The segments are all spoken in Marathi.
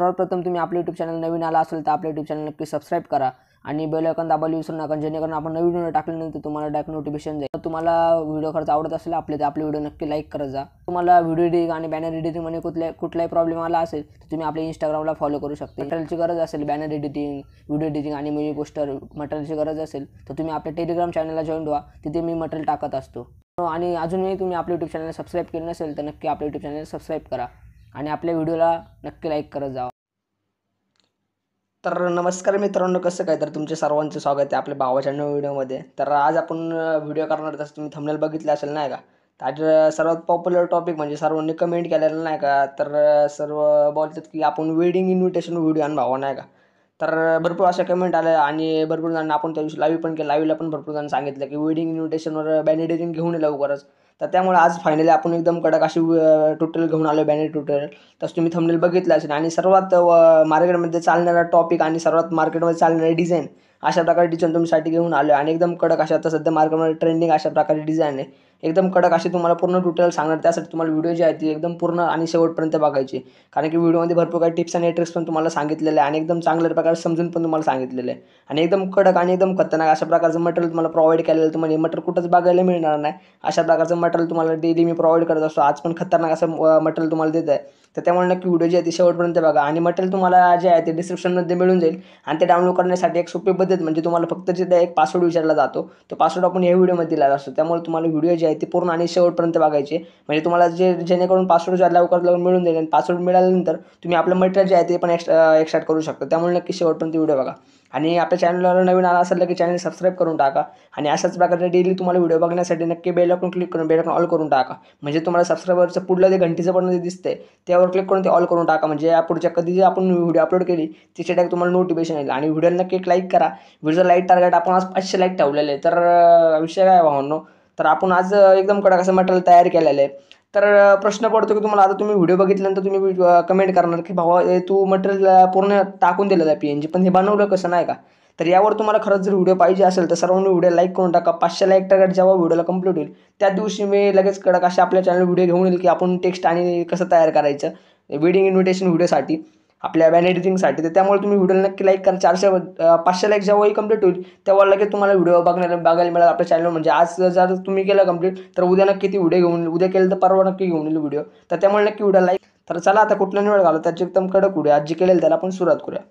सर्वप्रथम तुम्ही आपले यूट्यूब चॅनल नवीन आला असेल तर आपले यूट्यूब चॅनल नक्की सबस्क्राईब करा आणि आयकॉन दाबायला विसरू नका जेणेकरून आपण नवीन व्हिडिओ टाकल्यानंतर तुम्हाला डायरेक्ट नोटिफिकेशन जाईल तर तुम्हाला व्हिडिओ खर्च आवडत असेल आपले तर आपले व्हिडिओ नक्की लाईक करत जा तुम्हाला व्हिडिओ एडिटिंग आणि बॅनर म्हणजे कुठल्या कुठलाही प्रॉब्लेम आला असेल तर तुम्ही आपल्या इंस्टाग्रामला फॉलो करू शकता मटेरियलची गरज असेल बॅनर एडिटिंग व्हिडिओ एडिटिंग आणि मी पोस्टर मटेरियलची गरज असेल तर तुम्ही आपल्या टेलिग्राम चॅनलला जॉईन व्हा तिथे मी मटेरियल टाकत असतो आणि अजूनही तुम्ही आपले यूट्यूब चॅनल सबस्क्राईब केलं नसेल तर नक्की आपलं यूट्यूब चॅनल सबस्क्राईब करा आणि आपल्या व्हिडिओला नक्की लाईक करत जावा तर नमस्कार मित्रांनो कसं काय तर तुमचे सर्वांचे स्वागत आहे आपल्या भावाच्या नव्या व्हिडिओमध्ये तर आज आपण व्हिडिओ करणार तसं तुम्ही थंबनेल बघितलं असेल नाही का आज सर्वात पॉप्युलर टॉपिक म्हणजे सर्वांनी कमेंट केलेलं नाही का तर सर्व बोलतात की आपण वेडिंग इन्व्हिटेशन व्हिडिओ भावा नाही का तर भरपूर अशा कमेंट आल्या आणि भरपूर जणांना आपण त्या दिवशी लाईव्ह पण केलं लाईव्हला पण भरपूर जण सांगितलं की वेडिंग इन्व्हिटेशनवर बॅनिडेरिंग घेऊन लवकरच तर त्यामुळे आज फायनली आपण एकदम कडक अशी टोटल घेऊन आलो बॅनर टोटल तसं तुम्ही थंबनेल बघितलं असेल आणि सर्वात मार्केटमध्ये चालणारा टॉपिक आणि सर्वात मार्केटमध्ये चालणारी डिझाईन अशा प्रकारे डिझाईन तुमच्यासाठी घेऊन आलो आणि एकदम कडक अशा आता सध्या मार्केटमध्ये ट्रेंडिंग अशा प्रकारे डिझाईन आहे एकदम कडक अशी तुम्हाला पूर्ण ट्युटोरियल सांगणार त्यासाठी तुम्हाला व्हिडिओ जे आहे ती एकदम पूर्ण आणि शेवटपर्यंत बघायची कारण की व्हिडिओमध्ये भरपूर काही टिप्स आणि ट्रिक्स पण तुम्हाला आहे आणि एकदम चांगल्या प्रकारे समजून पण तुम्हाला सांगितलेले आहे आणि एकदम कडक आणि एकदम खतरनाक अशा प्रकारचं मटेरियल तुम्हाला प्रोव्हाइड केलेलं तुम्हाला मटेरियल कुठंच बघायला मिळणार नाही अशा प्रकारचं मटेरियल तुम्हाला डेली मी प्रोव्हाइड करत असतो आज पण खतरनाक असं मटेरियल तुम्हाला देत आहे तर त्यामुळे नक्की व्हिडिओ जे आहे ते शेवटपर्यंत बघा आणि मटेरियल तुम्हाला जे आहे ते डिस्क्रिप्शनमध्ये मिळून जाईल आणि ते डाउनलोड करण्यासाठी एक सोपी पद्धत म्हणजे तुम्हाला फक्त जे एक पासवर्ड विचारला जातो तो पासवर्ड आपण या व्हिडिओमध्ये दिला असतो त्यामुळे तुम्हाला व्हिडिओ जे आहे ते पूर्ण आणि शेवटपर्यंत बघायचे म्हणजे तुम्हाला जे जेणेकरून पासवर्ड जो लवकर लवकर मिळून जाईल आणि पासवर्ड मिळाल्यानंतर तुम्ही आपलं मटेरियल जे आहे ते पण एक्स्ट्रा करू शकता त्यामुळे नक्की शेवटपर्यंत व्हिडिओ बघा आणि आपल्या चॅनलवर नवीन आला असेल की चॅनल सबस्क्राईब करून टाका आणि अशाच प्रकारे डेली तुम्हाला व्हिडिओ बघण्यासाठी नक्की बेल आयकॉन क्लिक करून आयकॉन ऑल करून टाका म्हणजे तुम्हाला सबस्क्राईबरचं पुढलं ते घंटीचं पण दिसते त्यावर क्लिक करून ते ऑल करून टाका म्हणजे या पुढच्या कधी जे आपण व्हिडिओ अपलोड केली तिच्या टाईप तुम्हाला नोटिफिकेशन येईल आणि व्हिडिओ नक्की लाईक करा व्हिडिओचं लाईक टार्गेट आपण आज पाचशे लाईक ठेवलेले तर विषय काय भावांनो तर आपण आज एकदम कडक असं मटेरियल तयार केलेलं आहे तर प्रश्न पडतो की तुम्हाला आता तुम्ही व्हिडिओ बघितल्यानंतर तुम्ही कमेंट करणार की भावा तू मटेरियल पूर्ण टाकून दिलेलं आहे पी एन जी पण हे बनवलं कसं नाही का तर यावर तुम्हाला खरंच जर व्हिडिओ पाहिजे असेल तर सर्वांनी व्हिडिओ लाईक करून टाका पाचशे लाईक टाकत जेव्हा व्हिडिओला कंप्लीट होईल त्या दिवशी मी लगेच कडक अशा आपल्या चॅनल व्हिडिओ घेऊन येईल की आपण टेक्स्ट आणि कसं तयार करायचं वेडिंग इन्व्हिटेशन व्हिडिओसाठी आपल्या एडिटिंगसाठी तर त्यामुळे तुम्ही व्हिडिओला नक्की लाईक करा चारशे पाचशे लाईक जेव्हाही कम्प्लीट होईल तेव्हा लगेच तुम्हाला व्हिडिओ बघायला बघायला मिळाला आपल्या चॅनलवर म्हणजे आज जर तुम्ही केलं कंप्लीट तर उद्या नक्की ती व्हिडिओ घेऊन उद्या केलं तर परवा नक्की घेऊन येईल व्हिडिओ तर त्यामुळे नक्की व्हिडिओ लाईक तर चला आता कुठला निवड घालू त्याची एकदम कडक उड्या आज जे केलेलं त्याला आपण सुरुवात करूया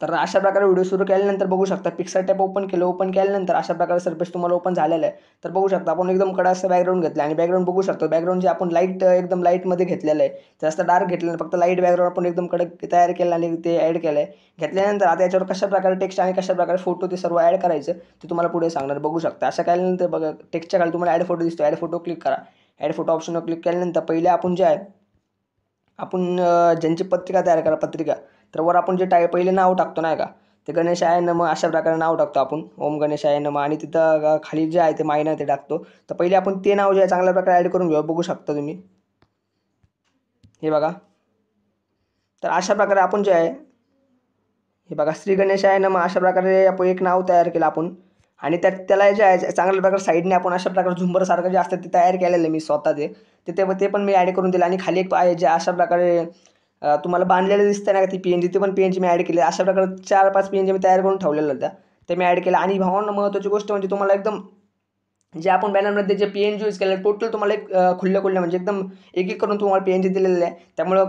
तर अशा प्रकारे व्हिडिओ सुरू केल्यानंतर बघू शकता पिक्सर टॅप ओपन केलं ओपन केल्यानंतर अशा प्रकारे सरफेस तुम्हाला ओपन झालेलं आहे तर बघू शकता आपण एकदम कडा असं बॅकग्राऊंड घेतलं आणि बॅकग्राऊंड बघू शकतो बॅकग्राऊंड जे आपण लाईट एकदम लाईटमध्ये घेतलेलं आहे जास्त डार्क घेतलेलं फक्त लाईट बॅकग्राऊंड आपण एकदम कडक तयार केलं आणि ते ॲड केलं आहे घेतल्यानंतर आता याच्यावर कशा प्रकारे टेक्स्ट आणि कशा प्रकारे फोटो ते सर्व ॲड करायचं ते तुम्हाला पुढे सांगणार बघू शकता अशा केल्यानंतर बघा टेक्स्टच्या खाली तुम्हाला ॲड फोटो दिसतो ॲड फोटो क्लिक करा ॲड फोटो ऑप्शनवर क्लिक केल्यानंतर पहिले आपण जे आहे आपण ज्यांची पत्रिका तयार करा पत्रिका तर वर आपण जे टाय पहिले नाव टाकतो नाही का ते गणेश गणेशाय नम अशा प्रकारे नाव टाकतो आपण ओम गणेश गणेशाय नम आणि तिथं खाली जे आहे ते मायनं ते टाकतो तर पहिले आपण ते नाव जे आहे चांगल्या प्रकारे ॲड करून घेऊ बघू शकता तुम्ही हे बघा तर अशा प्रकारे आपण जे आहे हे बघा श्री गणेश गणेशाय नम अशा प्रकारे आपण एक नाव तयार केलं आपण आणि त्यात त्याला जे आहे चांगल्या प्रकारे साईडने आपण अशा प्रकारे झुंबरसारखं जे असतं ते तयार केलेलं मी स्वतः ते ते पण मी ॲड करून दिलं आणि खाली एक आहे जे अशा प्रकारे तुम्हाला बांधलेलं दिसतं ना ती पी एन जी पण पी एन जी मी ॲड केली अशा प्रकारे चार पाच पी एन जी मी तयार करून ठेवलेल्या होत्या ते मी ॲड केलं आणि भावांना महत्त्वाची गोष्ट म्हणजे तुम्हाला एकदम जे आपण बॅनरमध्ये जे पी एन जी यूज केले टोटल तुम्हाला एक खुल्ल्या खुल्ल्या म्हणजे एकदम एक एक करून तुम्हाला पी एन जी दिलेलं आहे त्यामुळं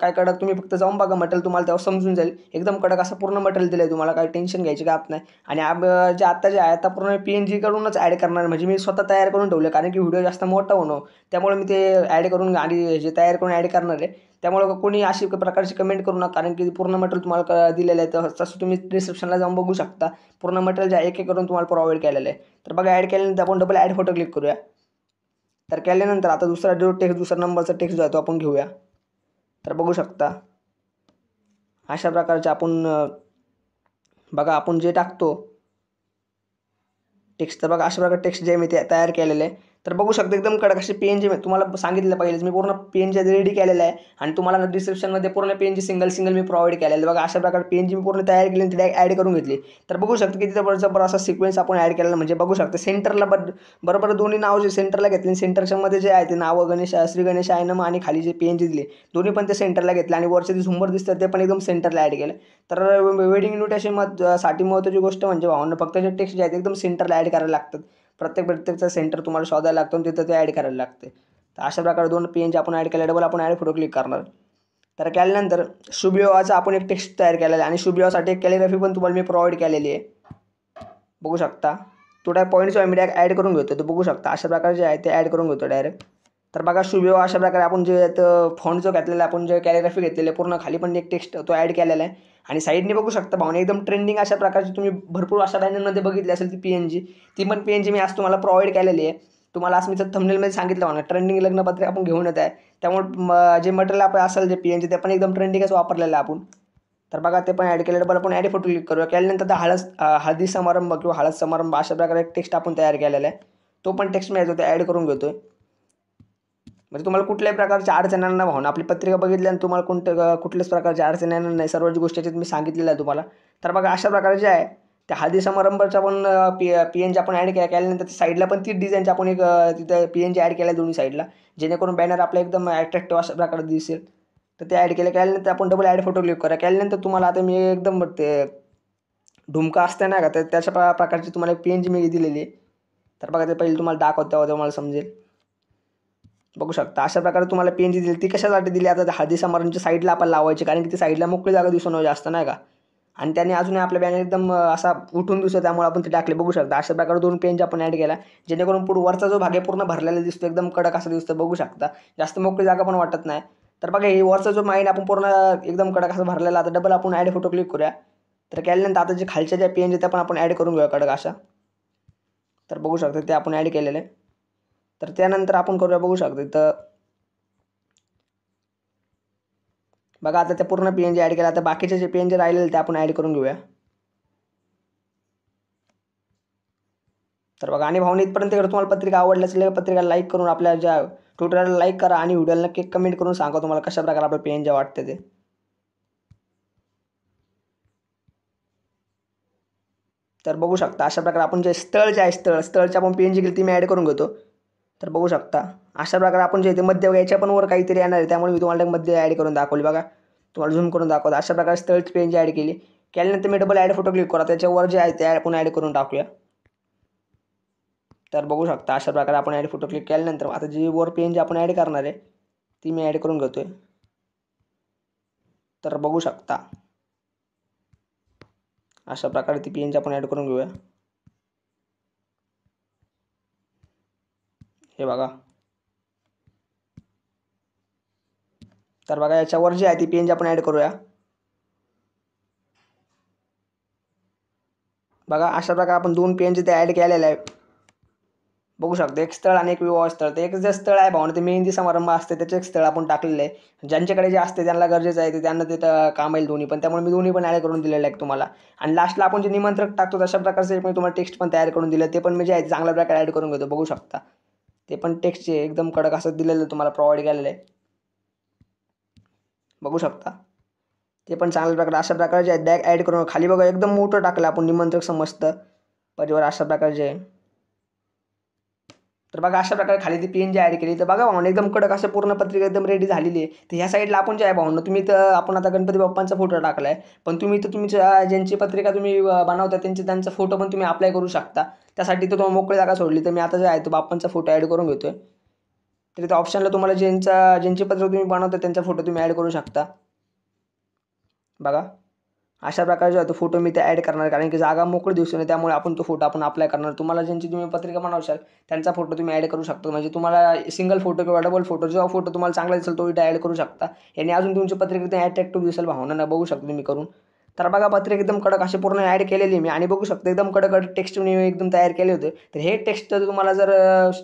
काय कडक तुम्ही फक्त जाऊन बघा मटेरियल तुम्हाला तेव्हा समजून जाईल एकदम कडक असं पूर्ण मटेरियल दिलं आहे तुम्हाला काही टेन्शन घ्यायची का नाही आणि आप जे आता जे आहे आता पूर्ण पी एन जीकडूनच ॲड करणार म्हणजे मी स्वतः तयार करून ठेवलं कारण की व्हिडिओ जास्त मोठा होणं त्यामुळे मी ते ॲड करून आणि जे तयार करून ॲड करणार आहे त्यामुळे कोणी अशी प्रकारची कमेंट करू नका कारण की पूर्ण मटेरियल तुम्हाला दिलेलं आहे तर तसं तुम्ही डिस्क्रिप्शनला जाऊन बघू शकता पूर्ण मटेरियल ज्या एक एक करून तुम्हाला प्रोव्हाइड केलेलं आहे तर बघा ॲड केल्यानंतर आपण डबल ॲड फोटो क्लिक करूया तर केल्यानंतर आता दुसरा जो टेक्स्ट दुसरा नंबरचा टेक्स्ट जो आहे तो आपण घेऊया तर बघू शकता अशा प्रकारचे आपण बघा आपण जे टाकतो टेक्स्ट तर बघा अशा प्रकारे टेक्स्ट जे मी ते तयार केलेले आहे तर बघू शकता एकदम कडक अशी पेन जे तुम्हाला सांगितलं पाहिजे मी पूर्ण जी रेडी केलेलं आहे आणि तुम्हाला डिस्क्रिप्शनमध्ये पूर्ण पेनची सिंगल सिंगल मी प्रोव्हाइड केलेलं बघा अशा प्रकारे जी मी पूर्ण तयार केली आणि तिथे ॲड करून घेतली तर बघू शकता की तिथं बरोबर असा सिक्वेन्स आपण ॲड केलेला म्हणजे बघू शकता सेंटरला बरोबर दोन्ही नाव जे सेंटरला घेतले सेंटरच्यामध्ये जे आहे ते नावं गणेश श्री गणेश आहे ना आणि खाली जे पेन जी दिले दोन्ही पण ते सेंटरला घेतले आणि वरचे जे झुंबर दिसतात ते पण एकदम सेंटरला ॲड केलं तर वेडिंग इन्व्हिटेशन साठी महत्त्वाची गोष्ट म्हणजे भावना फक्त जे टेक्स्ट जे आहेत एकदम सेंटरला ॲड करायला लागतात प्रत्येक प्रत्येकचा सेंटर तुम्हाला शोधायला लागतो आणि तिथं ते ॲड करायला लागते तर अशा प्रकारे दोन पेंज आपण ॲड केल्या डबल आपण ॲड फोटो क्लिक करणार तर केल्यानंतर शुभयोगाचा आपण एक टेक्स्ट तयार केलेला आहे आणि शुभिओसाठी एक कॅलिग्राफी पण तुम्हाला मी प्रोव्हाइड केलेली आहे बघू शकता थोड्या टाय पॉईंट्स मी डायरेक्ट ॲड करून घेतो तर बघू शकता अशा प्रकारचे आहे ते ॲड करून घेतो डायरेक्ट तर बघा शुभेव अशा प्रकारे आपण जे फॉन्ट जो घेतलेला आपण जे कॅलिग्राफी घेतलेले पूर्ण खाली पण एक टेक्स्ट तो ॲड केलेला आहे आणि साईडने बघू शकता भावना एकदम ट्रेंडिंग अशा प्रकारची तुम्ही भरपूर अशा बॅनरमध्ये बघितली असेल ती पी एन जी ती पण पी एन जी मी आज तुम्हाला प्रोव्हाइड केलेली आहे तुम्हाला आज मी तर थमनेलमध्ये सांगितलं म्हणा ट्रेंडिंग लग्नपत्रे आपण घेऊन येत आहे त्यामुळे जे मटेरियल आपण असेल जे पी एन जी ते पण एकदम ट्रेंडिंगच वापरलेलं आहे आपण तर बघा ते पण ॲड केलेलं बरं आपण ॲड फोटो क्लिक करूया केल्यानंतर तर हळद हळदी समारंभ किंवा हळद समारंभ अशा प्रकारे एक टेक्स्ट आपण तयार केलेला आहे तो पण टेक्स्ट मी याचा ॲड करून घेतो आहे म्हणजे तुम्हाला कुठल्याही प्रकारच्या अडचण्यांना भावना आपली पत्रिका बघितल्यानंतर तुम्हाला कोणत्या कुठल्याच प्रकारच्या येणार नाही सर्व गोष्टीचे मी सांगितलेलं आहे तुम्हाला तर बघा अशा प्रकारे जे आहे त्या हळदी समारंभाचा पण पी पी एनच्या आपण ॲड केल्या केल्यानंतर साईडला पण ती डिझाईनच्या आपण एक तिथं पी जी ॲड केल्या दोन्ही साईडला जेणेकरून बॅनर आपला एकदम ॲट्रॅक्टिव्ह अशा प्रकारे दिसेल तर ते ॲड केल्या केल्यानंतर आपण डबल ॲड फोटो क्लिक करा केल्यानंतर तुम्हाला आता मी एकदम ते ढुमका असते ना का तर त्याच्या प्रकारची तुम्हाला एक पी जी मी दिलेली आहे तर बघा ते पहिले तुम्हाला दाखवतो तेव्हा मला समजेल बघू शकता अशा प्रकारे तुम्हाला पेन जी दिली ती कशासाठी दिली आता हळदी समारंभच्या साईडला आपण लावायची कारण की ती साईडला मोकळी जागा दिसून जास्त नाही का आणि त्याने अजूनही आपल्या बॅनर एकदम असा उठून दिसतो त्यामुळे आपण ते टाकले बघू शकता अशा प्रकारे दोन पेंज आपण ॲड केला जेणेकरून पुढे वरचा जो भाग आहे पूर्ण भरलेला दिसतो एकदम कडक असा दिसतो बघू शकता जास्त मोकळी जागा पण वाटत नाही तर बघा हे वरचा जो माईन आपण पूर्ण एकदम कडक असा भरलेला आता डबल आपण ॲड फोटो क्लिक करूया तर केल्यानंतर आता जे खालच्या ज्या पेंज आहेत त्या पण आपण ॲड करून घेऊया कडक अशा तर बघू शकता ते आपण ॲड केलेले तर त्यानंतर आपण करूया बघू शकतो इथं बघा आता त्या पूर्ण पी एन जी ॲड केला आता बाकीचे जे पी एन जी राहिलेले ते आपण ॲड करून घेऊया तर बघा आणि भावने इथपर्यंत जर तुम्हाला पत्रिका आवडली असेल तर लाईक करून आपल्या ज्या ट्विटरला लाईक करा आणि व्हिडिओला नक्की कमेंट करून सांगा तुम्हाला कशा प्रकारे आपलं एन जे वाटते ते तर बघू शकता अशा प्रकारे आपण जे स्थळ जे आहे स्थळ स्थळच्या आपण पी एन जी केली ती मी ॲड करून घेतो तर बघू शकता अशा प्रकारे आपण जे इथे मध्य याच्या पण वर काहीतरी येणार आहे त्यामुळे मी तुम्हाला मध्य ॲड करून दाखवली बघा तुम्हाला झूम करून दाखवतो अशा प्रकारे पेन जी ॲड केली केल्यानंतर मी डबल ॲड फोटो क्लिक करा त्याच्यावर जे आहे ते आपण ॲड करून टाकूया तर बघू शकता अशा प्रकारे आपण ॲड फोटो क्लिक केल्यानंतर आता जी वर पेन जी आपण ॲड करणार आहे ती मी ॲड करून घेतो आहे तर बघू शकता अशा प्रकारे ती पेन जी आपण ॲड करून घेऊया हे बघा तर बघा याच्यावर जी आहे ती पेंज आपण ॲड करूया बघा अशा प्रकारे आपण दोन पेंज ते ॲड केलेले आहे बघू शकतो एक स्थळ आणि एक विवाह स्थळ तर एक जे स्थळ आहे भावना ते मेहंदी समारंभ असते त्याचे एक स्थळ आपण टाकलेलं आहे ज्यांच्याकडे जे असते त्यांना गरजेचं आहे ते त्यांना ते काम येईल दोन्ही पण त्यामुळे मी दोन्ही पण ॲड करून दिलेलं आहे तुम्हाला आणि लास्टला आपण जे निमंत्रक टाकतो तशा प्रकारचे मी तुम्हाला टेक्स्ट पण तयार करून दिलं ते पण मी जे आहे चांगल्या प्रकारे ॲड करून घेतो बघू शकता ते पण टेक्स्टचे एकदम कडक असं दिलेलं तुम्हाला प्रोव्हाइड केलेलं आहे बघू शकता ते पण चांगल्या प्रकारे अशा प्रकारचे डॅग ॲड करून खाली बघा एकदम मोठं टाकलं आपण निमंत्रक समजतं परिवार अशा प्रकारचे तर बघा अशा प्रकारे खाली ती पेन जी ॲड केली तर बघा भाऊन एकदम कडक असं पूर्ण पत्रिका एकदम रेडी झालेली आहे तर ह्या साईडला आपण जे आहे ना तुम्ही तर आपण आता गणपती बाप्पांचा फोटो टाकला आहे पण तुम्ही तर तुमच्या ज्यांची पत्रिका तुम्ही बनवता त्यांचे त्यांचा फोटो पण तुम्ही अप्लाय करू शकता त्यासाठी तर तुम्हाला मोकळी जागा सोडली तर मी आता जे आहे तो बाप्पांचा फोटो ॲड करून घेतो आहे तर इथं ऑप्शनला तुम्हाला ज्यांचा ज्यांची पत्रिका तुम्ही बनवता त्यांचा फोटो तुम्ही ॲड करू शकता बघा अशा प्रकारचे जो तो फोटो मी त्या ॲड करणार कारण की जागा मोकळी नाही त्यामुळे आपण तो फोटो आपण अप्लाय करणार तुम्हाला ज्यांची तुम्ही पत्रिका बनवशाल त्यांचा फोटो तुम्ही ॲड करू शकता म्हणजे तुम्हाला सिंगल फोटो किंवा डबल फोटो जो फोटो तुम्हाला चांगला दिसेल तो इथे ॲड करू शकता याने अजून तुमच्या पत्रिका ते अट्रॅक्टिव्ह दिसेल भावना बघू शकता तुम्ही करून तर बघा पत्रिक एकदम कडक असे पूर्ण ॲड केलेली मी आणि बघू शकतो एकदम कडक कडक टेक्स्ट मी एकदम तयार केले होते तर हे टेक्स्ट जर तुम्हाला जर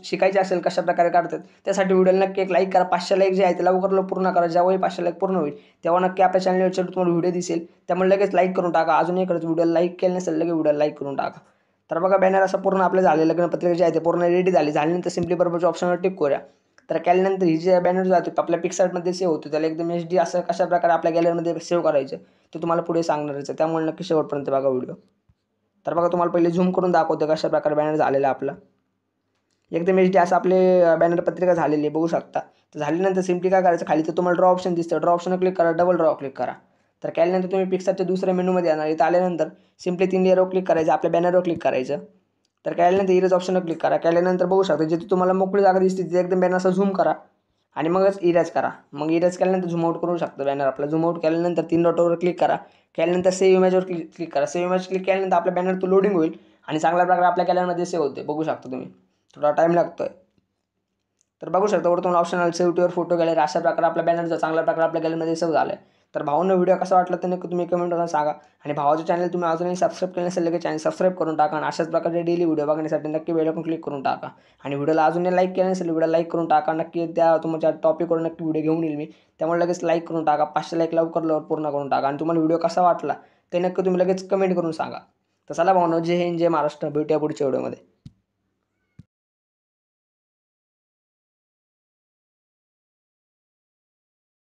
शिकायचे असेल कशा प्रकारे काढतात त्यासाठी व्हिडिओला नक्की एक लाईक करा पाचशे लाईक जे आहे ते लवकर पूर्ण करा ज्यावेळी पाचशे लाईक पूर्ण होईल तेव्हा नक्की आपल्या चॅनलवरच्या तुम्हाला व्हिडिओ दिसेल त्यामुळे लगेच लाईक करून टाका अजूनही एकच व्हिडिओ लाईक केलं नसेल लगेच व्हिडिओला लाईक करून टाका तर बघा बॅनर असं पूर्ण आपलं लग्न पत्रिक जे आहे ते पूर्ण रेडी झाले झाल्यानंतर सिम्पली बरोबरच्या ऑप्शनवर टिक करूया तर केल्यानंतर ही जे बॅनर जातो आपल्या पिक्सार्टमध्ये सेव्ह होतो त्याला एकदम एच डी असं कशा प्रकारे आपल्या गॅलरीमध्ये सेव्ह करायचं ते तुम्हाला पुढे सांगणारच आहे त्यामुळे नक्की शेवटपर्यंत बघा व्हिडिओ तर बघा तुम्हाला पहिले झूम करून दाखवतो कशा प्रकारे बॅनर झालेला आपला एकदम एच डी असं आपले बॅनर पत्रिका झालेली आहे बघू शकता तर झाल्यानंतर सिम्पली काय करायचं खाली तर तुम्हाला ड्रॉ ऑप्शन दिसतं ड्रॉ ऑप्शन क्लिक करा डबल ड्रॉ क्लिक करा तर केल्यानंतर तुम्ही पिक्सरच्या दुसऱ्या मेनूमध्ये येणार इथं आल्यानंतर सिम्पली तीन लेअरवर क्लिक करायचं आपल्या बॅनरवर क्लिक करायचं तर केल्यानंतर इरेज ऑप्शनवर क्लिक करा केल्यानंतर बघू शकता जिथे तुम्हाला मोकळी जागा दिसते तिथे एकदम बॅनर झूम करा आणि मगच इरेज करा मग इरेज केल्यानंतर झुमआउट करू शकता बॅनर आपला झूमआउट केल्यानंतर तीन डॉटवर क्लिक करा केल्यानंतर सेव इमेजवर क्लिक क्लिक करा सेव इमेज क्लिक केल्यानंतर आपला बॅनर तो लोडिंग होईल आणि चांगल्या प्रकारे आपल्या कॅलरमध्ये सेव्ह होते बघू शकता तुम्ही थोडा टाईम लागतो आहे तर बघू शकता वर तुम्हाला ऑप्शनल सेव्ह टूवर फोटो गॅलरी अशा प्रकारे आपला बॅनरचा चांगल्या प्रकारे आपल्या गॅलरीमध्ये सेव्ह झाला आहे तर भाऊंना व्हिडिओ कसा वाटला तर नक्की तुम्ही कमेंट करून सांगा आणि भावाचं चॅनल तुम्ही अजूनही सबस्क्राईब केलं नसेल लगेच चॅनल सबस्क्राईब करून टाका आणि अशाच प्रकारचे डेली व्हिडिओ बघण्यासाठी नक्की वेळेवर क्लिक करून टाका आणि व्हिडिओला अजूनही लाईक केलं नसेल व्हिडिओ लाईक करून टाका नक्की त्या तुमच्या टॉपिकवर नक्की व्हिडिओ घेऊन येईल मी त्यामुळे लगेच लाईक करून टाका पाचशे लाईक लवकर लवकर पूर्ण करून टाका आणि तुम्हाला व्हिडिओ कसा वाटला ते नक्की तुम्ही लगेच कमेंट करून सांगा तसाला चला जय हिंद जय महाराष्ट्र भेटूया पुढच्या व्हिडिओमध्ये